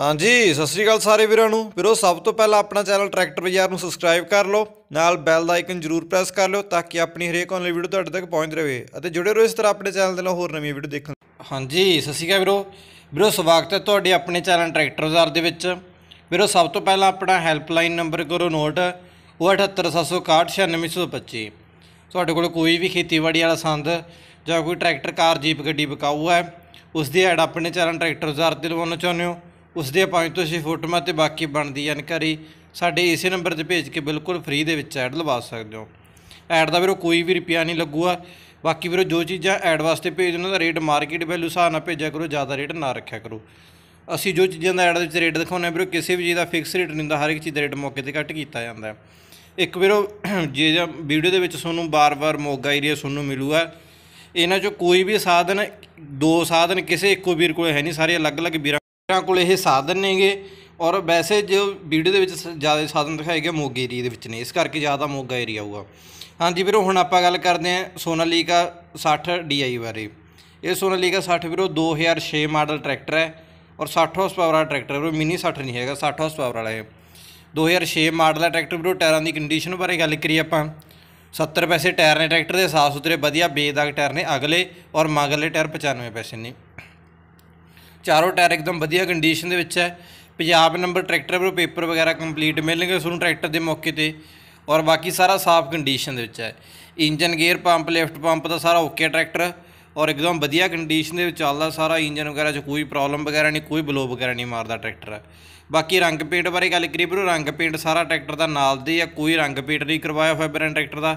ਹਾਂਜੀ ਸਤਿ ਸ੍ਰੀ ਅਕਾਲ ਸਾਰੇ ਵੀਰਾਂ ਨੂੰ ਵੀਰੋ ਸਭ ਤੋਂ ਪਹਿਲਾਂ ਆਪਣਾ ਚੈਨਲ ਟਰੈਕਟਰ ਬਾਜ਼ਾਰ ਨੂੰ ਸਬਸਕ੍ਰਾਈਬ ਕਰ ਲਓ ਨਾਲ ਬੈਲ ਦਾ ਆਈਕਨ ਜ਼ਰੂਰ ਪ੍ਰੈਸ ਕਰ ਲਓ ਤਾਂ ਕਿ ਆਪਣੀ ਹਰੇਕ ਆਨਲਾਈਨ ਵੀਡੀਓ ਤੁਹਾਡੇ ਤੱਕ ਪਹੁੰਚ ਰਹੇ ਅਤੇ ਜੁੜੇ ਰਹੋ ਇਸ ਤਰ੍ਹਾਂ ਆਪਣੇ ਚੈਨਲ ਦੇ ਨਾਲ ਹੋਰ ਨਵੀਆਂ ਵੀਡੀਓ ਦੇਖਣ ਹਾਂਜੀ ਸਤਿ ਸ੍ਰੀ ਅਕਾਲ ਵੀਰੋ ਵੀਰੋ ਸਵਾਗਤ ਹੈ ਤੁਹਾਡੇ ਆਪਣੇ ਚੈਨਲ ਟਰੈਕਟਰ ਬਾਜ਼ਾਰ ਦੇ ਵਿੱਚ ਵੀਰੋ ਸਭ ਤੋਂ ਪਹਿਲਾਂ ਆਪਣਾ ਹੈਲਪਲਾਈਨ ਨੰਬਰ ਕਰੋ ਨੋਟ ਉਹ ਤੁਹਾਡੇ ਕੋਲ ਕੋਈ ਵੀ ਖੇਤੀਬਾੜੀ ਵਾਲਾ ਸੰਦ ਜਾਂ ਕੋਈ ਟਰੈਕਟਰ ਕਾਰ ਜੀਪ ਗੱਡੀ ਬਕਾਊ ਹੈ ਉਸ ਦੀ ਐਡ ਆਪਣੇ ਚੈਨਲ ਟਰੈਕਟਰ ਬਾਜ਼ਾਰ ਤੇ ਲਵਾਉਣਾ ਚਾਹੁੰਦੇ ਹੋ ਉਸ ਦੇ 5 ਤੋਂ 6 ਫੋਟੋਆਂ ਤੇ ਬਾਕੀ ਬਣਦੀ ਜਾਣਕਾਰੀ ਸਾਡੇ ਇਸੇ ਨੰਬਰ ਤੇ ਭੇਜ ਕੇ ਬਿਲਕੁਲ ਫ੍ਰੀ ਦੇ ਵਿੱਚ ਐਡ ਲਵਾ ਸਕਦੇ ਹੋ ਐਡ ਦਾ ਵੀਰੋ ਕੋਈ ਵੀ ਰੁਪਿਆ ਨਹੀਂ ਲੱਗੂਗਾ ਬਾਕੀ ਵੀਰੋ ਜੋ ਚੀਜ਼ਾਂ ਐਡ ਵਾਸਤੇ ਭੇਜ ਉਹਨਾਂ ਦਾ ਰੇਟ ਮਾਰਕੀਟ ਵੈਲਿਊ ਹਿਸਾਬ ਨਾਲ ਭੇਜਿਆ ਕਰੋ ਜ਼ਿਆਦਾ ਰੇਟ ਨਾ ਰੱਖਿਆ ਕਰੋ ਅਸੀਂ ਜੋ ਚੀਜ਼ਾਂ ਦਾ ਐਡ ਦੇ ਵਿੱਚ ਰੇਟ ਦਿਖਾਉਂਦੇ ਆ ਵੀਰੋ ਕਿਸੇ ਵੀ ਚੀਜ਼ ਦਾ ਫਿਕਸ ਰੇਟ ਨਹੀਂ ਹੁੰਦਾ ਹਰ ਇੱਕ ਚੀਜ਼ ਦਾ ਰੇਟ ਮੌਕੇ ਤੇ ਘੱਟ ਕੀਤਾ ਜਾਂਦਾ ਹੈ ਇੱਕ ਵੀਰੋ ਜੇ ਵੀਡੀਓ ਦੇ ਵਿੱਚ ਤੁਹਾਨੂੰ ਬਾਰ-ਬਾਰ ਮੋਗਾ ਏਰੀਆ ਤੁਹਾਨੂੰ ਮਿਲੂਗਾ ਇਹਨਾਂ ਚੋਂ ਕੋਈ ਵੀ ਸਾਧਨ ਦੋ ਸਾਧਨ ਕਿਸੇ ਇੱਕੋ ਵੀਰ ਕੋਲ ਹੈ ਨਹੀਂ ਸਾਰੇ ਅਲੱਗ-ਅਲੱਗ ਵੀਰ ਕੋਲ ਇਹ ਸਾਧਨ ਨੇਗੇ ਔਰ ਵੈਸੇ ਜੋ ਵੀਡੀਓ ਦੇ ਵਿੱਚ ਜ਼ਿਆਦਾ ਸਾਧਨ ਦਿਖਾਏ ਗਏ ਮੋਗੇ ਏਰੀਆ ਦੇ ਵਿੱਚ ਨੇ ਇਸ ਕਰਕੇ ਜ਼ਿਆਦਾ ਮੋਗਾ ਏਰੀਆ ਆਊਗਾ ਹਾਂਜੀ ਵੀਰੋ ਹੁਣ ਆਪਾਂ ਗੱਲ ਕਰਦੇ ਹਾਂ ਸੋਨਾਲੀਕਾ 60 DI ਬਾਰੇ ਇਹ ਸੋਨਾਲੀਕਾ 60 ਵੀਰੋ 2006 ਮਾਡਲ ਟਰੈਕਟਰ ਹੈ ਔਰ 60 ਹਾਰਸ ਪਾਵਰ ਵਾਲਾ ਟਰੈਕਟਰ ਵੀਰੋ ਮਿਨੀ 60 ਨਹੀਂ ਹੈਗਾ 60 ਹਾਰਸ ਪਾਵਰ ਵਾਲਾ ਹੈ 2006 ਮਾਡਲ ਦਾ ਟਰੈਕਟਰ ਵੀਰੋ ਟਾਇਰਾਂ ਦੀ ਕੰਡੀਸ਼ਨ ਬਾਰੇ ਗੱਲ ਕਰੀ ਆਪਾਂ 70 ਪੈਸੇ ਟਾਇਰ ਨੇ ਟਰੈਕਟਰ ਦੇ ਸਾਫ ਸੁਥਰੇ ਵਧੀਆ ਬੇਦਾਗ ਟਾਇਰ ਨੇ ਅਗਲੇ ਔਰ ਮਗਲੇ ਟਾਇਰ 95 ਪੈਸੇ ਨੇ ਚਾਰੋਂ ਟਾਇਰ ਇੱਕਦਮ ਵਧੀਆ ਕੰਡੀਸ਼ਨ ਦੇ ਵਿੱਚ ਹੈ ਪੰਜਾਬ ਨੰਬਰ ਟਰੈਕਟਰ ਪਰ ਪੇਪਰ ਵਗੈਰਾ ਕੰਪਲੀਟ ਮਿਲਣਗੇ ਤੁਹਾਨੂੰ ਟਰੈਕਟਰ ਦੇ ਮੌਕੇ ਤੇ ਔਰ ਬਾਕੀ ਸਾਰਾ ਸਾਫ਼ ਕੰਡੀਸ਼ਨ ਦੇ ਵਿੱਚ ਹੈ engine gear pump lift pump ਦਾ ਸਾਰਾ ਓਕੇ ਟਰੈਕਟਰ ਔਰ ਇੱਕਦਮ ਵਧੀਆ ਕੰਡੀਸ਼ਨ ਦੇ ਵਿੱਚ ਚੱਲਦਾ ਸਾਰਾ ਇੰਜਨ ਵਗੈਰਾ 'ਚ ਕੋਈ ਪ੍ਰੋਬਲਮ ਵਗੈਰਾ ਨਹੀਂ ਕੋਈ ਬਲੋ ਵਗੈਰਾ ਨਹੀਂ ਮਾਰਦਾ ਟਰੈਕਟਰ ਬਾਕੀ ਰੰਗ ਪੇਂਟ ਬਾਰੇ ਗੱਲ ਕਰੀ ਬਰੋ ਰੰਗ ਪੇਂਟ ਸਾਰਾ ਟਰੈਕਟਰ ਦਾ ਨਾਲ ਦੇ ਆ ਕੋਈ ਰੰਗ ਪੇਂਟ ਨਹੀਂ ਕਰਵਾਇਆ ਹੋਇਆ ਬਰਨ ਟਰੈਕਟਰ ਦਾ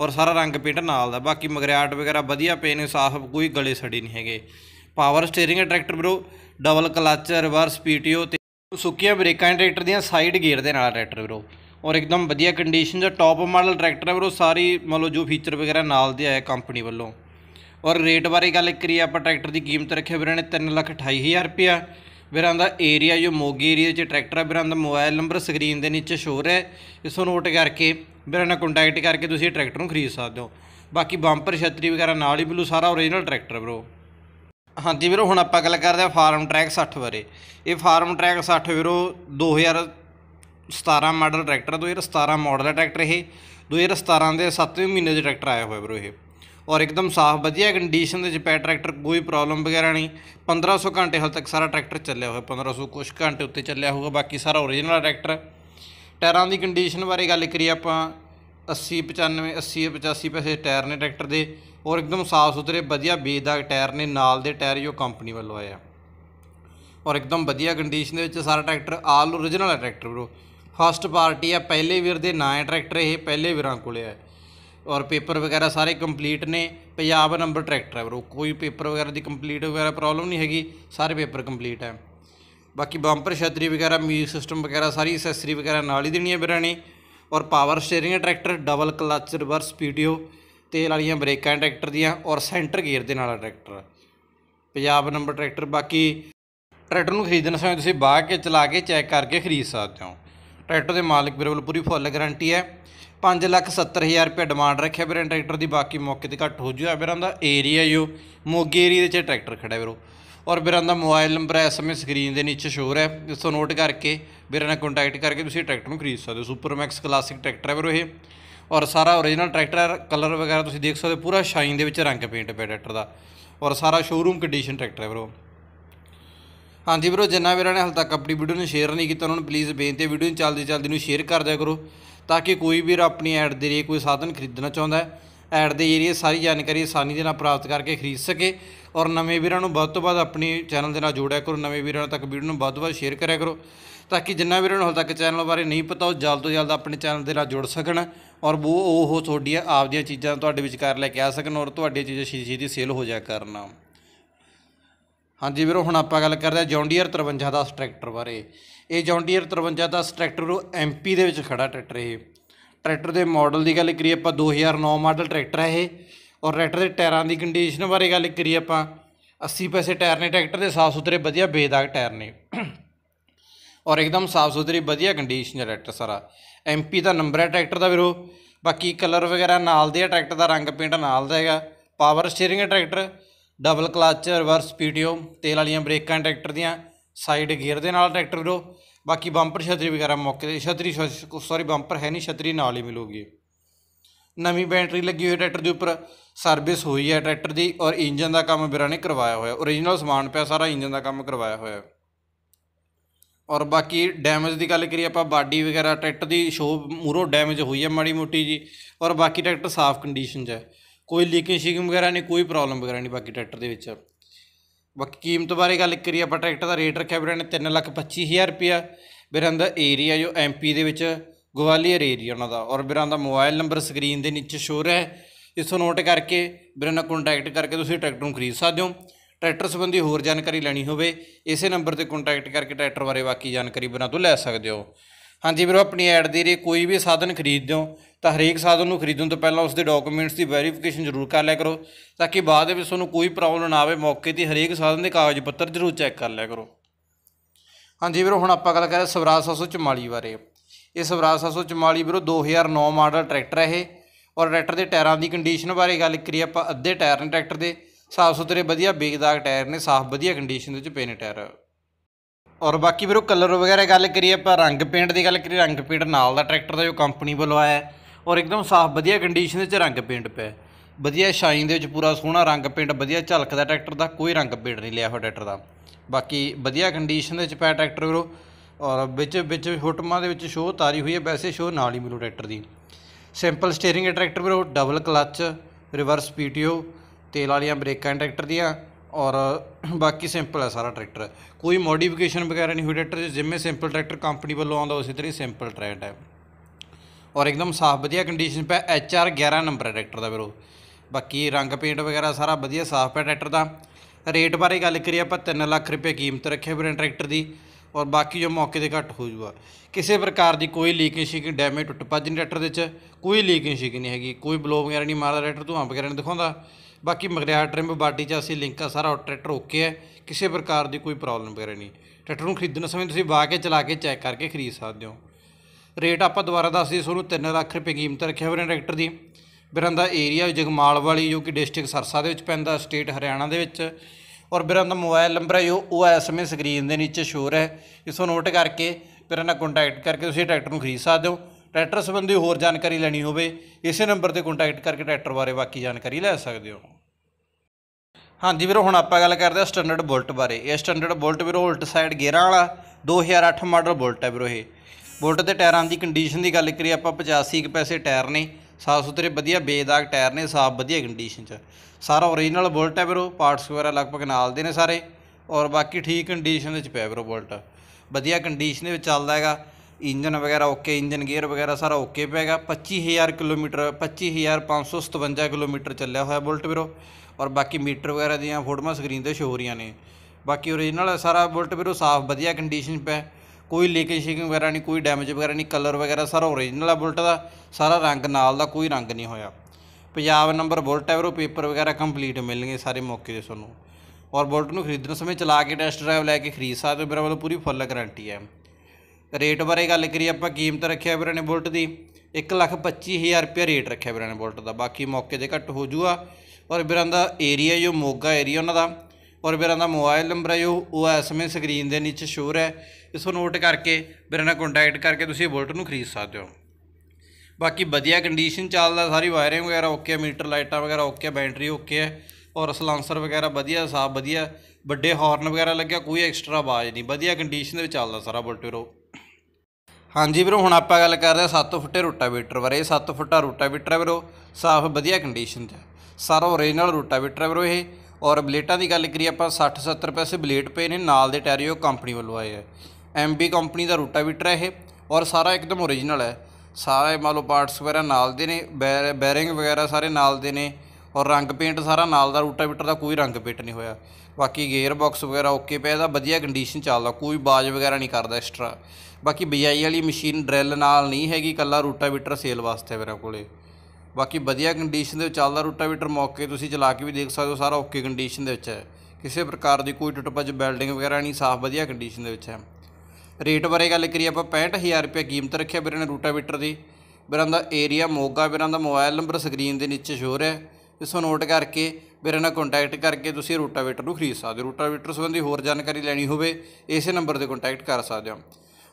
ਔਰ ਸਾਰਾ ਰੰਗ ਪੇਂਟ ਨਾਲ ਦਾ ਬਾਕੀ ਮਗਰਿਆਟ ਵਗੈਰਾ ਵਧੀਆ ਪੇਨ ਸਾਫ਼ ਕੋਈ ਗਲੇ ਸੜੀ ਨਹੀਂ ਹੈਗੇ ਪਾਵਰ ਸਟੀering ਹੈ tractor bro double clutch reverse PTO ਤੇ ਸੁੱਕੀਆਂ ਬ੍ਰੇਕਾਂ ਟਰੈਕਟਰ ਦੀਆਂ ਸਾਈਡ ਗੇਅਰ ਦੇ ਨਾਲ ਟਰੈਕਟਰ ਬ్రో ਔਰ ਇੱਕਦਮ ਵਧੀਆ ਕੰਡੀਸ਼ਨ ਦਾ ਟੌਪ ਮਾਡਲ ਟਰੈਕਟਰ ਹੈ ਬ్రో ਸਾਰੀ ਮਤਲਬ ਜੋ ਫੀਚਰ ਵਗੈਰਾ ਨਾਲ ਦੇ ਆਇਆ ਕੰਪਨੀ ਵੱਲੋਂ ਔਰ ਰੇਟ ਬਾਰੇ ਗੱਲ ਕਰੀਏ ਆਪਾਂ ਟਰੈਕਟਰ ਦੀ ਕੀਮਤ ਰੱਖਿਆ ਵੀਰਾਂ ਨੇ 328000 ਰੁਪਿਆ ਵੀਰਾਂ ਦਾ ਏਰੀਆ ਜੋ ਮੋਗੀ ਏਰੀਆ 'ਚ ਟਰੈਕਟਰ ਹੈ ਵੀਰਾਂ ਦਾ ਮੋਬਾਈਲ ਨੰਬਰ ਸਕਰੀਨ ਦੇ ਨੀਚੇ ਸ਼ੋਅ ਰਿਹਾ ਇਸ ਨੂੰ ਨੋਟ ਕਰਕੇ ਵੀਰਾਂ ਨਾਲ ਕੰਟੈਕਟ ਕਰਕੇ ਤੁਸੀਂ ਟਰੈਕਟਰ ਨੂੰ ਖਰੀਦ ਸਕਦੇ ਹੋ ਬਾਕੀ ਬੰਪਰ ਛਤਰੀ ਵਗੈਰਾ ਨਾਲ ਹੀ ਬਿਲੂ ਸਾਰਾ ਓਰੀਜਨਲ ਟਰੈਕਟਰ ਬ్రో ਹਾਂਜੀ ਵੀਰੋ ਹੁਣ ਆਪਾਂ ਗੱਲ ਕਰਦੇ ਆ ਫਾਰਮ ਟਰੈਕ 60 ਬਾਰੇ ਇਹ ਫਾਰਮ ਟਰੈਕ 60 ਵੀਰੋ 2017 ਮਾਡਲ ਟਰੈਕਟਰ 2017 ਮਾਡਲ ਦਾ ਟਰੈਕਟਰ ਇਹ 2017 ਦੇ 7ਵੇਂ ਮਹੀਨੇ ਦੇ ਟਰੈਕਟਰ ਆਇਆ ਹੋਇਆ ਵੀਰੋ ਇਹ ਔਰ ਇੱਕਦਮ ਸਾਫ਼ ਵਧੀਆ ਕੰਡੀਸ਼ਨ ਦੇ ਵਿੱਚ ਪੈ ਟਰੈਕਟਰ ਕੋਈ ਪ੍ਰੋਬਲਮ ਵਗੈਰਾ ਨਹੀਂ 1500 ਘੰਟੇ ਹਾਲ ਤੱਕ ਸਾਰਾ ਟਰੈਕਟਰ ਚੱਲਿਆ ਹੋਇਆ 1500 ਕੁਝ ਘੰਟੇ ਉੱਤੇ ਚੱਲਿਆ ਹੋਊਗਾ ਬਾਕੀ ਸਾਰਾ ਓਰੀਜਨਲ ਟਰੈਕਟਰ ਟਾਇਰਾਂ ਦੀ ਕੰਡੀਸ਼ਨ ਬਾਰੇ ਗੱਲ ਕਰੀਏ ਆਪਾਂ 80 95 80 85 ਪੈਸੇ ਟਾਇਰ ਨੇ ਟਰੈਕਟਰ ਦੇ ਔਰ ਇੱਕਦਮ ਸਾਫ ਸੁਥਰੇ ਵਧੀਆ ਬੇਦਾਗ ਟਾਇਰ ਨੇ ਨਾਲ ਦੇ ਟਾਇਰ ਜੋ ਕੰਪਨੀ ਵੱਲੋਂ ਆਏ ਆ ਔਰ ਇੱਕਦਮ ਵਧੀਆ ਕੰਡੀਸ਼ਨ ਦੇ ਵਿੱਚ ਸਾਰਾ ਟਰੈਕਟਰ ਆਲ ਓਰੀਜਨਲ ਹੈ ਟਰੈਕਟਰ ਬ్రో ਫਸਟ ਪਾਰਟੀ ਆ ਪਹਿਲੇ ਵੀਰ ਦੇ ਨਾਂ ਹੈ ਟਰੈਕਟਰ ਇਹ ਪਹਿਲੇ ਵੀਰਾਂ ਕੋਲੇ ਆ ਔਰ ਪੇਪਰ ਵਗੈਰਾ ਸਾਰੇ ਕੰਪਲੀਟ ਨੇ ਪੰਜਾਬ ਨੰਬਰ ਟਰੈਕਟਰ ਹੈ ਬ్రో ਕੋਈ ਪੇਪਰ ਵਗੈਰਾ ਦੀ ਕੰਪਲੀਟ ਵਗੈਰਾ ਪ੍ਰੋਬਲਮ ਨਹੀਂ ਹੈਗੀ ਸਾਰੇ ਪੇਪਰ ਕੰਪਲੀਟ ਹੈ ਬਾਕੀ ਬੰਪਰ ਛਤਰੀ ਵਗੈਰਾ ਮਿਊਜ਼ਿਕ ਸਿਸਟਮ ਵਗੈਰਾ ਸਾਰੀ ਐਕਸੈਸਰੀ ਵਗੈਰਾ ਨਾਲ ਹੀ ਦੇਣੀ ਹੈ ਵੀਰਾਂ ਨੇ ਔਰ power steering tractor double clutch reverse PTO ਤੇਲ ਵਾਲੀਆਂ ਬ੍ਰੇਕਾਂ ਟਰੈਕਟਰ ਦੀਆਂ ਔਰ ਸੈਂਟਰ ਗੇਅਰ ਦੇ ਨਾਲ ਟਰੈਕਟਰ ਪੰਜਾਬ ਨੰਬਰ ਟਰੈਕਟਰ ਬਾਕੀ ਟਰੈਕਟਰ ਨੂੰ ਖਰੀਦਣ ਸਮੇਂ ਤੁਸੀਂ ਬਾਹ ਕੇ ਚਲਾ ਕੇ ਚੈੱਕ ਕਰਕੇ ਖਰੀਦ ਸਕਦੇ ਹੋ ਟਰੈਕਟਰ ਦੇ ਮਾਲਕ ਵੀਰੇ ਵੱਲੋਂ ਪੂਰੀ ਫੁੱਲ ਗਾਰੰਟੀ ਹੈ 5 ਲੱਖ ਰੁਪਏ ਡਿਮਾਂਡ ਰੱਖਿਆ ਵੀਰੇ ਟਰੈਕਟਰ ਦੀ ਬਾਕੀ ਮੌਕੇ ਤੇ ਘੱਟ ਹੋ ਜੂਗਾ ਵੀਰਾਂ ਦਾ ਏਰੀਆ ਯੋ ਮੋਗੇ ਏਰੀਆ ਦੇ ਚ ਟਰੈਕਟਰ ਖੜਾ ਵੀਰੋ ਔਰ ਵੀਰਾਂ ਦਾ ਮੋਬਾਈਲ ਨੰਬਰ ਇਸ ਸਮੇਂ ਸਕਰੀਨ ਦੇ ਨੀਚੇ ਸ਼ੋਰ ਹੈ ਇਸ ਤੋਂ ਨੋਟ ਕਰਕੇ ਵੀਰਾਂ ਨਾਲ ਕੰਟੈਕਟ ਕਰਕੇ ਤੁਸੀਂ ਟਰੈਕਟਰ ਨੂੰ ਖਰੀਦ ਸਕਦੇ ਹੋ ਸੁਪਰ ਮੈਕਸ ਕਲਾਸਿਕ ਟਰੈਕਟਰ ਹੈ ਵੀਰੋ ਇਹ ਔਰ ਸਾਰਾ origignal ਟਰੈਕਟਰ ਕਲਰ ਵਗੈਰਾ ਤੁਸੀਂ ਦੇਖ ਸਕਦੇ ਪੂਰਾ ਸ਼ਾਈਨ ਦੇ ਵਿੱਚ ਰੰਗ ਪੇਂਟ ਪਿਆ ਟਰੈਕਟਰ ਦਾ ਔਰ ਸਾਰਾ ਸ਼ੋਰੂਮ ਕੰਡੀਸ਼ਨ ਟਰੈਕਟਰ ਹੈ ਬ్రో ਹਾਂਜੀ ਵੀਰੋ ਜਿੰਨਾ ਵੀਰਾਂ ਨੇ ਹਾਲ ਤੱਕ ਆਪਣੀ ਵੀਡੀਓ ਨੂੰ ਸ਼ੇਅਰ ਨਹੀਂ ਕੀਤਾ ਉਹਨਾਂ ਨੂੰ ਪਲੀਜ਼ ਬੇਨਤੀ ਹੈ ਵੀਡੀਓ ਨੂੰ ਚਲਦੀ ਚੱਲਦੀ ਨੂੰ ਸ਼ੇਅਰ ਕਰ ਦਿਆ ਕਰੋ ਤਾਂ ਕਿ ਕੋਈ ਵੀਰ ਆਪਣੀ ਐਡ ਦੇ ਲਈ ਕੋਈ ਸਾਧਨ ਖਰੀਦਣਾ ਚਾਹੁੰਦਾ ਹੈ ਐਡ ਦੇ ਏਰੀਆ ਸਾਰੀ ਜਾਣਕਾਰੀ ਆਸਾਨੀ ਦੇ ਨਾਲ ਪ੍ਰਾਪਤ ਕਰਕੇ ਖਰੀਦ ਸਕੇ ਔਰ ਨਵੇਂ ਵੀਰਾਂ ਨੂੰ ਵੱਧ ਤੋਂ ਵੱਧ ਆਪਣੇ ਚੈਨਲ ਦੇ ਨਾਲ ਜੋੜਿਆ ਕਰੋ ਨਵੇਂ ਵੀਰਾਂ ਤੱਕ ਵੀਡੀਓ ਨੂੰ ਵੱਧ ਤੋਂ ਵੱਧ ਸ਼ੇਅਰ ਕਰਿਆ ਕਰੋ ਤਾਂ ਕਿ ਜਿੰਨਾ ਵੀਰਾਂ ਨੂੰ ਹਾਲ ਤੱਕ ਚੈਨਲ ਬਾਰੇ ਨਹੀਂ ਪਤਾ ਉਹ ਜਲਦ ਤੋਂ ਜਲਦ ਆਪਣੇ ਚੈਨਲ ਦੇ ਨਾਲ ਜੁੜ ਸਕਣ ਔਰ ਉਹ ਉਹ ਤੁਹਾਡੀ ਆਪਦੀਆਂ ਚੀਜ਼ਾਂ ਤੁਹਾਡੇ ਵਿਚਕਾਰ ਲੈ ਕੇ ਆ ਸਕਣ ਔਰ ਤੁਹਾਡੀਆਂ ਚੀਜ਼ਾਂ ਸ਼ੀਸ਼ੀ ਦੀ ਸੇਲ ਹੋ ਜਾਇਆ ਕਰਨਾ ਹਾਂਜੀ ਵੀਰੋ ਹੁਣ ਆਪਾਂ ਗੱਲ ਕਰਦੇ ਹਾਂ ਜੌਂਡੀਅਰ 53 ਦਾ ਟਰੈਕਟਰ ਬਾਰੇ ਇਹ ਜੌਂਡੀਅਰ 53 ਦਾ ਟਰੈਕਟਰ ਐਮਪੀ ਦੇ ਵਿੱਚ ਖੜਾ ਟਰੈਕਟਰ ਇਹ ਟਰੈਕਟਰ ਦੇ ਮਾਡਲ ਦੀ ਗੱਲ ਕਰੀਏ ਆਪਾਂ 2009 ਮਾਡਲ ਟਰੈਕਟਰ ਹੈ ਇਹ ਔਰ ਟਰੈਕਟਰ ਦੇ ਟਾਇਰਾਂ ਦੀ ਕੰਡੀਸ਼ਨ ਬਾਰੇ ਗੱਲ ਕਰੀਏ ਆਪਾਂ 80 ਪੈਸੇ ਟਾਇਰ ਨੇ ਟਰੈਕਟਰ ਦੇ ਸਾਫ ਸੁਥਰੇ ਵਧੀਆ ਬੇਦਾਗ ਟਾਇਰ ਨੇ ਔਰ ਇੱਕਦਮ ਸਾਫ ਸੁਥਰੀ ਵਧੀਆ ਕੰਡੀਸ਼ਨ ਹੈ ਟਰੈਕਟਰ ਸਾਰਾ ਐਮਪੀ ਦਾ ਨੰਬਰ ਹੈ ਟਰੈਕਟਰ ਦਾ ਵੀਰੋ ਬਾਕੀ ਕਲਰ ਵਗੈਰਾ ਨਾਲ ਦੇ ਆ ਟਰੈਕਟਰ ਦਾ ਰੰਗ ਪੇਂਟ ਨਾਲ ਦਾ ਹੈਗਾ ਪਾਵਰ ਸਟੀਅਰਿੰਗ ਹੈ tractor double clutch reverse PTO ਤੇਲ ਵਾਲੀਆਂ ਬ੍ਰੇਕਾਂ ਟਰੈਕਟਰ ਦੀਆਂ ਸਾਈਡ ਗੇਅਰ ਦੇ ਨਾਲ ਟਰੈਕਟਰ ਵੀਰੋ ਬਾਕੀ ਬੰਪਰ ਛਤਰੀ ਵਗੈਰਾ ਮੌਕੇ ਤੇ ਛਤਰੀ ਸੌਰੀ ਬੰਪਰ ਹੈ ਨਹੀਂ ਛਤਰੀ ਨਾਲ ਹੀ ਮਿਲੂਗੀ ਨਵੀਂ ਬੈਟਰੀ ਲੱਗੀ ਹੋਈ ਟਰੈਕਟਰ ਦੇ ਉੱਪਰ ਸਰਵਿਸ ਹੋਈ ਹੈ ਟਰੈਕਟਰ ਦੀ ਔਰ ਇੰਜਨ ਦਾ ਕੰਮ ਵੀਰਾਂ ਨੇ ਕਰਵਾਇਆ ਹੋਇਆ origignal ਸਮਾਨ ਪਿਆ ਸਾਰਾ ਇੰਜਨ ਦਾ ਕੰਮ ਕਰਵਾਇਆ ਹੋਇਆ ਔਰ ਬਾਕੀ ਡੈਮੇਜ ਦੀ ਗੱਲ ਕਰੀ ਆਪਾਂ ਬਾਡੀ ਵਗੈਰਾ ਟਰੈਕਟਰ ਦੀ ਸ਼ੋ ਮੂਰੋ ਡੈਮੇਜ ਹੋਈ ਹੈ ਮਾੜੀ ਮੋਟੀ ਜੀ ਔਰ ਬਾਕੀ ਟਰੈਕਟਰ ਸਾਫ਼ ਕੰਡੀਸ਼ਨ 'ਚ ਹੈ ਕੋਈ ਲੀਕਿੰਗ ਸ਼ਿਕਿੰਗ ਵਗੈਰਾ ਨਹੀਂ ਕੋਈ ਪ੍ਰੋਬਲਮ ਵਗੈਰਾ ਨਹੀਂ ਬਾਕੀ ਟਰੈਕਟਰ ਦੇ ਵਿੱਚ ਬਾਕੀ ਕੀਮਤ ਬਾਰੇ ਗੱਲ ਕਰੀ ਆਪਾਂ ਟਰੈਕਟਰ ਦਾ ਰੇਟ ਰੱਖਿਆ ਵੀਰਾਂ ਨੇ 325000 ਰੁਪਿਆ ਵੀਰਾਂ ਦਾ ਏਰੀਆ ਜੋ ਐਮਪੀ ਦੇ ਵਿੱਚ ਗਵਾਲੀਅਰ ਏਰੀਆ ਉਹਨਾਂ ਦਾ ਔਰ ਵੀਰਾਂ ਦਾ ਮੋਬਾਈਲ ਨੰਬਰ ਸਕਰੀਨ ਦੇ ਨੀਚੇ ਸ਼ੋਅ ਰਿਹਾ ਹੈ ਇਸ ਨੂੰ ਨੋਟ ਕਰਕੇ ਵੀਰਾਂ ਨਾਲ ਕੰਟੈਕਟ ਕਰਕੇ ਤੁਸੀਂ ਟਰੈਕਟਰ ਨੂੰ ਖਰੀਦ ਸਕਦੇ ਹੋ ਟਰੈਕਟਰ ਸੰਬੰਧੀ ਹੋਰ ਜਾਣਕਾਰੀ ਲੈਣੀ ਹੋਵੇ ਇਸੇ ਨੰਬਰ ਤੇ ਕੰਟੈਕਟ ਕਰਕੇ ਟਰੈਕਟਰ ਬਾਰੇ ਬਾਕੀ ਜਾਣਕਾਰੀ ਬਿਨਾਂ ਤੋਂ ਲੈ ਸਕਦੇ ਹੋ ਹਾਂਜੀ ਵੀਰੋ ਆਪਣੀ ਐਡ ਦੇ ਰੇ ਕੋਈ ਵੀ ਸਾਧਨ ਖਰੀਦਦੇ ਹੋ ਤਾਂ ਹਰੇਕ ਸਾਧਨ ਨੂੰ ਖਰੀਦਣ ਤੋਂ ਪਹਿਲਾਂ ਉਸ ਦੇ ਡਾਕੂਮੈਂਟਸ ਦੀ ਵੈਰੀਫਿਕੇਸ਼ਨ ਜ਼ਰੂਰ ਕਰ ਲਿਆ ਕਰੋ ਤਾਂ ਕਿ ਬਾਅਦ ਵਿੱਚ ਤੁਹਾਨੂੰ ਕੋਈ ਪ੍ਰੋਬਲਮ ਨਾ ਆਵੇ ਮੌਕੇ ਤੇ ਹਰੇਕ ਸਾਧਨ ਦੇ ਕਾਗਜ਼ ਪੱਤਰ ਜ਼ਰੂਰ ਚੈੱਕ ਕਰ ਲਿਆ ਕਰੋ ਹਾਂਜੀ ਵੀਰੋ ਹੁਣ ਆਪਾਂ ਗੱਲ ਕਰ ਰਹੇ ਸਵਰਾਜ 744 ਬਾਰੇ ਇਹ ਸਵਰਾਜ 744 ਵੀਰੋ 2009 ਮਾਡਲ ਟਰੈਕਟਰ ਹੈ ਇਹ ਔਰ ਟਰੈਕਟਰ ਦੇ ਟਾਇਰਾਂ ਦੀ ਕੰਡੀਸ਼ਨ ਬਾਰੇ ਗੱਲ ਕਰੀ ਆਪਾਂ ਅੱਧੇ ਟਾਇਰ ਨੇ ਟਰੈਕਟਰ ਦੇ ਸਾਫ ਸੁਥਰੇ ਵਧੀਆ ਬੇਗਦਾਗ ਟਾਇਰ ਨੇ ਸਾਫ ਵਧੀਆ ਕੰਡੀਸ਼ਨ ਦੇ ਵਿੱਚ ਪਏ ਨੇ ਟਾਇਰ ਔਰ ਬਾਕੀ ਵੀਰੋ ਕਲਰ ਵਗੈਰਾ ਗੱਲ ਕਰੀਏ ਆਪਾਂ ਰੰਗ ਪੇਂਟ ਦੀ ਗੱਲ ਕਰੀਏ ਰੰਗ ਪੇਂਟ ਨਾਲ ਦਾ ਟਰੈਕਟਰ ਦਾ ਜੋ ਕੰਪਨੀ ਵੱਲੋਂ ਆਇਆ ਔਰ ਇੱਕਦਮ ਸਾਫ ਵਧੀਆ ਕੰਡੀਸ਼ਨ ਦੇ ਵਿੱਚ ਰੰਗ ਪੇਂਟ ਪਿਆ ਵਧੀਆ ਸ਼ਾਈਨ ਦੇ ਵਿੱਚ ਪੂਰਾ ਸੋਹਣਾ ਰੰਗ ਪੇਂਟ ਵਧੀਆ ਝਲਕਦਾ ਟਰੈਕਟਰ ਦਾ ਕੋਈ ਰੰਗ ਪੇਂਟ ਨਹੀਂ ਲਿਆ ਹੋਇਆ ਟਰੈਕਟਰ ਦਾ ਬਾਕੀ ਵਧੀਆ ਕੰਡੀਸ਼ਨ ਦੇ ਵਿੱਚ ਪਿਆ ਟਰੈਕਟਰ ਵੀਰੋ ਔਰ ਵਿੱਚ ਵਿੱਚ ਫੋਟੋਆਂ ਦੇ ਵਿੱਚ ਸ਼ੋਅ ਤਾਰੀ ਹੋਈ ਹੈ ਵੈਸੇ ਸ਼ੋਅ ਨਾਲ ਹੀ ਮਿਲੂ ਟਰੈਕਟਰ ਦੀ ਸਿੰਪਲ ਸਟੀering ਟਰੈਕਟਰ ਵੀਰੋ ਡਬਲ ਕਲੱਚ ਰਿਵਰਸ ਪੀਟੀਓ ਤੇਲ ਵਾਲੀਆਂ ਬ੍ਰੇਕਾਂ ਟਰੈਕਟਰ ਦੀਆਂ ਔਰ ਬਾਕੀ ਸਿੰਪਲ ਹੈ ਸਾਰਾ ਟਰੈਕਟਰ ਕੋਈ ਮੋਡੀਫਿਕੇਸ਼ਨ ਵਗੈਰਾ ਨਹੀਂ ਹੋਈ ਟਰੈਕਟਰ ਜਿੰਮੇ ਜਿਵੇਂ ਸਿੰਪਲ ਟਰੈਕਟਰ ਕੰਪਨੀ ਵੱਲੋਂ ਆਉਂਦਾ ਉਸੇ ਤਰ੍ਹਾਂ ਸਿੰਪਲ ਟਰੈਕਟਰ ਹੈ ਔਰ ਇੱਕਦਮ ਸਾਫ਼ ਵਧੀਆ ਕੰਡੀਸ਼ਨ ਪੈ ਐਚ ਆਰ 11 ਨੰਬਰ ਟਰੈਕਟਰ ਦਾ ਵੀਰੋ ਬਾਕੀ ਰੰਗ ਪੇਂਟ ਵਗੈਰਾ ਸਾਰਾ ਵਧੀਆ ਸਾਫ਼ ਹੈ ਟਰੈਕਟਰ ਦਾ ਰੇਟ ਬਾਰੇ ਗੱਲ ਕਰੀ ਆਪਾਂ 3 ਲੱਖ ਰੁਪਏ ਕੀਮਤ ਰੱਖਿਆ ਵੀਰੇ ਟਰੈਕਟਰ ਦੀ ਔਰ ਬਾਕੀ ਜੋ ਮੌਕੇ ਦੇ ਘੱਟ ਹੋ ਜੂਗਾ ਕਿਸੇ ਪ੍ਰਕਾਰ ਦੀ ਕੋਈ ਲੀਕਿੰਗ ਸ਼ਿਕ ਡੈਮੇਜ ਟੁੱਟ ਪੱਜ ਨਹੀਂ ਟਰੈਕਟਰ ਦੇ ਵਿੱਚ ਕੋਈ ਲੀਕਿੰਗ ਸ਼ਿਕਿੰਗ ਨਹੀਂ ਹੈਗੀ ਕੋਈ ਬਲੋ ਵਗੈਰਾ ਨਹੀਂ ਮਾਰਦਾ ਟਰੈਕਟਰ ਧੂਆਂ ਵਗੈਰਾ ਨਹੀਂ ਦਿਖਾਉਂਦਾ ਬਾਕੀ ਮਗਰਿਆਰ ਟ੍ਰਿਮ ਬਾਡੀ 'ਚ ਅਸੀਂ ਲਿੰਕ ਆ ਸਾਰਾ ਟਰੈਕਟਰ ਓਕੇ ਹੈ ਕਿਸੇ ਪ੍ਰਕਾਰ ਦੀ ਕੋਈ ਪ੍ਰੋਬਲਮ ਵਗੈਰਾ ਨਹੀਂ ਟਰੈਕਟਰ ਨੂੰ ਖਰੀਦਣ ਸਮੇਂ ਤੁਸੀਂ ਵਾ ਕੇ ਚਲਾ ਕੇ ਚੈੱਕ ਕਰਕੇ ਖਰੀਦ ਸਕਦੇ ਹੋ ਰੇਟ ਆਪਾਂ ਦੁਬਾਰਾ ਦੱਸ ਦਈਏ ਤੁਹਾਨੂੰ 3 ਲੱਖ ਰੁਪਏ ਕੀਮਤ ਰੱਖਿਆ ਹੋਇਆ ਟਰੈਕਟਰ ਦੀ ਬਿਰਾਂ ਦਾ ਏਰੀਆ ਜਗਮਾਲ ਵਾਲੀ ਜੋ ਕਿ ਡਿਸਟ੍ਰਿਕਟ ਸਰਸਾ ਦੇ ਵਿੱਚ ਪੈਂਦਾ ਸਟੇਟ ਹਰਿਆਣਾ ਦੇ ਵਿੱਚ ਔਰ ਬਿਰਾਂ ਦਾ ਮੋਬਾਈਲ ਨੰਬਰ ਹੈ ਜੋ ਉਹ ਇਸ ਸਮੇਂ ਸਕਰੀਨ ਦੇ ਨੀਚੇ ਸ਼ੋਰ ਹੈ ਇਸ ਨੂੰ ਨੋਟ ਕਰਕੇ ਬਿਰਾਂ ਨਾਲ ਕੰਟੈਕਟ ਕਰਕੇ ਤੁਸੀਂ ਟਰੈਕਟਰ ਨੂੰ ਖਰੀਦ ਸਕਦੇ ਹੋ ਟਰੈਕਟਰ ਸੰਬੰਧੀ ਹੋਰ ਜਾਣਕਾਰੀ ਲੈਣੀ ਹੋਵੇ ਇਸੇ ਨੰਬਰ ਤੇ ਕੰਟੈਕਟ ਕਰਕੇ ਟਰੈਕਟਰ ਬਾਰੇ ਬਾਕੀ ਜਾਣਕਾਰੀ ਲੈ ਸਕਦੇ ਹੋ ਹਾਂਜੀ ਵੀਰੋ ਹੁਣ ਆਪਾਂ ਗੱਲ ਕਰਦੇ ਆ ਸਟੈਂਡਰਡ ਬੁਲਟ ਬਾਰੇ ਇਹ ਸਟੈਂਡਰਡ ਬੁਲਟ ਵੀਰੋ ਉਲਟ ਸਾਈਡ ਗੇਰਾਂ ਵਾਲਾ 2008 ਮਾਡਲ ਬੁਲਟ ਹੈ ਵੀਰੋ ਇਹ ਬੁਲਟ ਤੇ ਟਾਇਰਾਂ ਦੀ ਕੰਡੀਸ਼ਨ ਦੀ ਗੱਲ ਕਰੀਏ ਆਪਾਂ 85 ਕੁ ਪੈਸੇ ਟਾਇਰ ਨੇ ਸਾਫ ਸੁਥਰੇ ਵਧੀਆ ਬੇਦਾਗ ਟਾਇਰ ਨੇ ਸਾਫ ਵਧੀਆ ਕੰਡੀਸ਼ਨ 'ਚ ਸਾਰਾ ਓਰੀਜਨਲ ਬੁਲਟ ਹੈ ਵੀਰੋ ਪਾਰਟਸ ਵਗੈਰਾ ਲਗਭਗ ਨਾਲ ਦੇ ਨੇ ਸਾਰੇ ਔਰ ਬਾਕੀ ਠੀਕ ਕੰਡੀਸ਼ਨ ਵਿੱਚ ਪਿਆ ਵੀਰੋ ਬੁਲਟ ਵਧੀਆ ਕੰਡੀਸ਼ਨ ਦੇ ਵਿੱਚ ਚੱਲਦਾ ਹੈਗਾ ਇੰਜਨ ਵਗੈਰਾ ਓਕੇ ਇੰਜਨ ਗੇਅਰ ਵਗੈਰਾ ਸਾਰਾ ਓਕੇ ਪੈਗਾ 25000 ਕਿਲੋਮੀਟਰ 25557 ਕਿਲੋਮੀਟਰ ਚੱਲਿਆ ਹੋਇਆ ਬੁਲਟ ਵੀਰੋ ਔਰ ਬਾਕੀ ਮੀਟਰ ਵਗੈਰਾ ਦੀਆਂ ਫੋਟੋਆਂ ਸਕਰੀਨ ਤੇ ਸ਼ੋ ਹੋ ਰਹੀਆਂ ਨੇ ਬਾਕੀ ਓਰੀਜਨਲ ਸਾਰਾ ਬੁਲਟ ਵੀਰੋ ਸਾਫ਼ ਵਧੀਆ ਕੰਡੀਸ਼ਨ 'ਚ ਕੋਈ ਲੀਕੇਜ ਸ਼ਿਕਿੰਗ ਵਗੈਰਾ ਨਹੀਂ ਕੋਈ ਡੈਮੇਜ ਵਗੈਰਾ ਨਹੀਂ ਕਲਰ ਵਗੈਰਾ ਸਾਰਾ ਓਰੀਜਨਲ ਆ ਬੁਲਟ ਦਾ ਸਾਰਾ ਰੰਗ ਨਾਲ ਦਾ ਕੋਈ ਰੰਗ ਨਹੀਂ ਹੋਇਆ ਪੰਜਾਬ ਨੰਬਰ ਬੁਲਟ ਹੈ ਵੀਰੋ ਪੇਪਰ ਵਗੈਰਾ ਕੰਪਲੀਟ ਮਿਲਣਗੇ ਸਾਰੇ ਮੌਕੇ ਤੇ ਤੁਹਾਨੂੰ ਔਰ ਬੁਲਟ ਨੂੰ ਖਰੀਦਣ ਸਮੇਂ ਚਲਾ ਕੇ ਟੈਸਟ ਡਰਾਈਵ ਲੈ ਕੇ ਖਰੀਦ ਸਕਦੇ ਹੋ ਮੇਰੇ ਵੱਲੋਂ ਪੂਰੀ ਫੁੱਲ ਗਾਰੰਟੀ ਹੈ ਰੇਟ ਬਾਰੇ ਗੱਲ ਕਰੀ ਆਪਾਂ ਕੀਮਤ ਰੱਖਿਆ ਵੀਰਾਂ ਨੇ ਬੁਲਟ ਦੀ 125000 ਰੁਪਏ ਰੇਟ ਰੱਖਿਆ ਵੀਰਾਂ ਨੇ ਬੁਲਟ ਦਾ ਬਾਕੀ ਮੌਕੇ ਦੇ ਘੱਟ ਹੋ ਜੂਗਾ ਔਰ ਵੀਰਾਂ ਦਾ ਏਰੀਆ ਜੋ ਮੋਗਾ ਏਰੀਆ ਉਹਨਾਂ ਦਾ ਔਰ ਵੀਰਾਂ ਦਾ ਮੋਬਾਈਲ ਨੰਬਰ ਹੈ ਜੋ ਉਹ ਇਸ ਵੇਲੇ ਸਕਰੀਨ ਦੇ ਨੀਚੇ ਸ਼ੋਰ ਹੈ ਇਸ ਨੂੰ ਨੋਟ ਕਰਕੇ ਵੀਰਾਂ ਨਾਲ ਕੰਟੈਕਟ ਕਰਕੇ ਤੁਸੀਂ ਬੁਲਟ ਨੂੰ ਖਰੀਦ ਸਕਦੇ ਹੋ ਬਾਕੀ ਵਧੀਆ ਕੰਡੀਸ਼ਨ ਚੱਲਦਾ ਸਾਰੀ ਵਾਇਰਿੰਗ ਵਗੈਰਾ ਓਕੇ ਮੀਟਰ ਲਾਈਟਾਂ ਵਗੈਰਾ ਓਕੇ ਬੈਟਰੀ ਓਕੇ ਹੈ ਔਰ ਸਲਾਂਸਰ ਵਗੈਰਾ ਵਧੀਆ ਸਾਫ ਵਧੀਆ ਵੱਡੇ ਹਾਰਨ ਵਗੈਰਾ ਲੱਗਿਆ ਕੋਈ ਐਕਸਟਰਾ ਆਵਾਜ਼ ਨਹੀਂ ਵਧੀਆ ਕੰਡੀਸ਼ਨ ਦੇ ਵਿੱਚ ਚੱਲਦਾ ਸਾਰਾ ਬੁਲਟ ਹਾਂਜੀ ਵੀਰੋ ਹੁਣ ਆਪਾਂ ਗੱਲ ਕਰਦੇ ਆ 7 ਫੁੱਟੇ ਰੋਟਾਵੇਟਰ ਬਾਰੇ ਇਹ 7 ਫੁੱਟਾ ਰੋਟਾਵੇਟਰ ਹੈ ਵੀਰੋ ਸਾਫ ਵਧੀਆ ਕੰਡੀਸ਼ਨ 'ਚ ਸਾਰਾ ਓਰੀਜਨਲ ਰੋਟਾਵੇਟਰ ਹੈ ਵੀਰੋ ਇਹ ਔਰ ਬਲੇਟਾਂ ਦੀ ਗੱਲ ਕਰੀ ਆਪਾਂ 60 70 ਪੈਸੇ ਬਲੇਟ ਪਏ ਨੇ ਨਾਲ ਦੇ ਟੈਰੀਓ ਕੰਪਨੀ ਵੱਲੋਂ ਆਏ ਆ ਐਮਬੀ ਕੰਪਨੀ ਦਾ ਰੋਟਾਵੇਟਰ ਹੈ ਇਹ ਔਰ ਸਾਰਾ ਇੱਕਦਮ ਓਰੀਜਨਲ ਹੈ ਸਾਰੇ ਮਾਲੋ ਪਾਰਟਸ ਵਗੈਰਾ ਨਾਲ ਦੇ ਨੇ ਬੈਰਿੰਗ ਵਗੈਰਾ ਸਾਰੇ ਨਾਲ ਦੇ ਨੇ ਔਰ ਰੰਗ ਪੇਂਟ ਸਾਰਾ ਨਾਲ ਦਾ ਰੂਟਾਵੀਟਰ ਦਾ ਕੋਈ ਰੰਗ ਪੇਂਟ ਨਹੀਂ ਹੋਇਆ ਬਾਕੀ ਗੇਅਰ ਬਾਕਸ ਵਗੈਰਾ ਓਕੇ ਪਿਆ ਇਹਦਾ ਵਧੀਆ ਕੰਡੀਸ਼ਨ ਚੱਲਦਾ ਕੋਈ ਬਾਜ ਵਗੈਰਾ ਨਹੀਂ ਕਰਦਾ ਐਕਸਟਰਾ ਬਾਕੀ ਬਿਜਾਈ ਵਾਲੀ ਮਸ਼ੀਨ ਡਰਿਲ ਨਾਲ ਨਹੀਂ ਹੈਗੀ ਕੱਲਾ ਰੂਟਾਵੀਟਰ ਸੇਲ ਵਾਸਤੇ ਮੇਰੇ ਕੋਲੇ ਬਾਕੀ ਵਧੀਆ ਕੰਡੀਸ਼ਨ ਦੇ ਵਿੱਚ ਚੱਲਦਾ ਰੂਟਾਵੀਟਰ ਮੌਕੇ ਤੁਸੀਂ ਚਲਾ ਕੇ ਵੀ ਦੇਖ ਸਕਦੇ ਹੋ ਸਾਰਾ ਓਕੇ ਕੰਡੀਸ਼ਨ ਦੇ ਵਿੱਚ ਹੈ ਕਿਸੇ ਪ੍ਰਕਾਰ ਦੀ ਕੋਈ ਟੁੱਟ ਭੱਜ ਬਿਲਡਿੰਗ ਵਗੈਰਾ ਨਹੀਂ ਸਾਫ਼ ਵਧੀਆ ਕੰਡੀਸ਼ਨ ਦੇ ਵਿੱਚ ਹੈ ਰੇਟ ਬਾਰੇ ਗੱਲ ਕਰੀ ਆਪਾਂ 65000 ਰੁਪਏ ਕੀਮਤ ਰੱਖਿਆ ਵੀਰਾਂ ਨੇ ਰੂਟਾਵੀਟਰ ਦੀ ਵੀਰਾਂ ਦਾ ਏਰੀਆ ਮੋਗਾ ਵੀਰਾਂ ਦਾ ਮੋਬਾਈਲ ਨੰਬਰ ਸਕਰੀਨ ਦੇ ਨੀਚੇ ਸ਼ੋਰ ਹੈ ਇਸ ਨੂੰ ਨੋਟ ਕਰਕੇ ਮੇਰੇ ਨਾਲ ਕੰਟੈਕਟ ਕਰਕੇ ਤੁਸੀਂ ਰੋਟਾਵੇਟਰ ਨੂੰ ਖਰੀਦ ਸਕਦੇ ਹੋ ਰੋਟਾਵੇਟਰ ਸੰਬੰਧੀ ਹੋਰ ਜਾਣਕਾਰੀ ਲੈਣੀ ਹੋਵੇ ਇਸੇ ਨੰਬਰ ਤੇ ਕੰਟੈਕਟ ਕਰ ਸਕਦੇ ਹੋ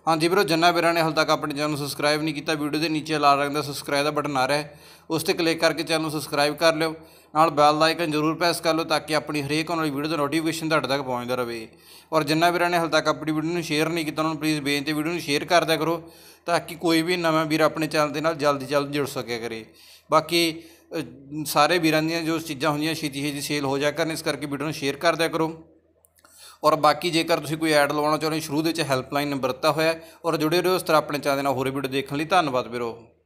ਹਾਂਜੀ ਵੀਰੋ ਜਿੰਨਾ ਵੀਰਾਂ ਨੇ ਹਾਲ ਤੱਕ ਆਪਣੇ ਚੈਨਲ ਨੂੰ ਸਬਸਕ੍ਰਾਈਬ ਨਹੀਂ ਕੀਤਾ ਵੀਡੀਓ ਦੇ ਨੀਚੇ ਲਾਲ ਰੰਗ ਦਾ ਸਬਸਕ੍ਰਾਈਬ ਦਾ ਬਟਨ ਆ ਰਿਹਾ ਹੈ ਉਸ ਤੇ ਕਲਿੱਕ ਕਰਕੇ ਚੈਨਲ ਨੂੰ ਸਬਸਕ੍ਰਾਈਬ ਕਰ ਲਿਓ ਨਾਲ ਬੈਲ ਦਾ ਆਈਕਨ ਜ਼ਰੂਰ ਪ੍ਰੈਸ ਕਰ ਲਓ ਤਾਂ ਕਿ ਆਪਣੀ ਹਰੇਕ ਆਉਣ ਵਾਲੀ ਵੀਡੀਓ ਦਾ ਨੋਟੀਫਿਕੇਸ਼ਨ ਤੁਹਾਡੇ ਤੱਕ ਪਹੁੰਚਦਾ ਰਹੇ ਔਰ ਜਿੰਨਾ ਵੀਰਾਂ ਨੇ ਹਾਲ ਤੱਕ ਆਪਣੀ ਵੀਡੀਓ ਨੂੰ ਸ਼ੇਅਰ ਨਹੀਂ ਕੀਤਾ ਉਹਨਾਂ ਨੂੰ ਪਲੀਜ਼ ਬੇਨਤੀ ਵੀਡੀਓ ਨੂੰ ਸ਼ੇਅਰ ਕਰ ਦਿਆ ਕਰੋ ਤਾਂ ਕਿ ਕੋਈ ਵੀ ਨਵਾਂ ਵੀਰ ਆਪਣੇ ਚੈਨਲ ਦੇ ਨਾਲ ਜਲਦੀ ਜਲਦੀ ਜੁੜ ਸਕਿਆ ਕਰੇ ਬਾਕੀ ਸਾਰੇ ਵੀਰਾਂ ਦੀਆਂ ਜੋ ਚੀਜ਼ਾਂ ਹੁੰਦੀਆਂ ਛੇਤੀ ਛੇਤੀ ਸੇਲ ਹੋ ਜਾ ਕਰਨ ਇਸ ਕਰਕੇ ਵੀਡੀਓ ਨੂੰ ਸ਼ੇਅਰ ਕਰ ਦਿਆ ਕਰੋ ਔਰ ਬਾਕੀ ਜੇਕਰ ਤੁਸੀਂ ਕੋਈ ਐਡ ਲਵਾਉਣਾ ਚਾਹੁੰਦੇ ਸ਼ੁਰੂ ਦੇ ਵਿੱਚ ਹੈਲਪਲਾਈਨ ਨੰਬਰ ਦਿੱਤਾ ਹੋਇਆ ਔਰ ਜੁੜੇ ਰਹੋ ਇਸ ਤਰ੍ਹਾਂ ਆਪਣੇ ਚੈਨਲ ਨਾਲ ਹੋਰ ਵੀਡੀਓ ਦੇਖਣ ਲਈ ਧੰਨਵਾਦ ਵੀਰੋ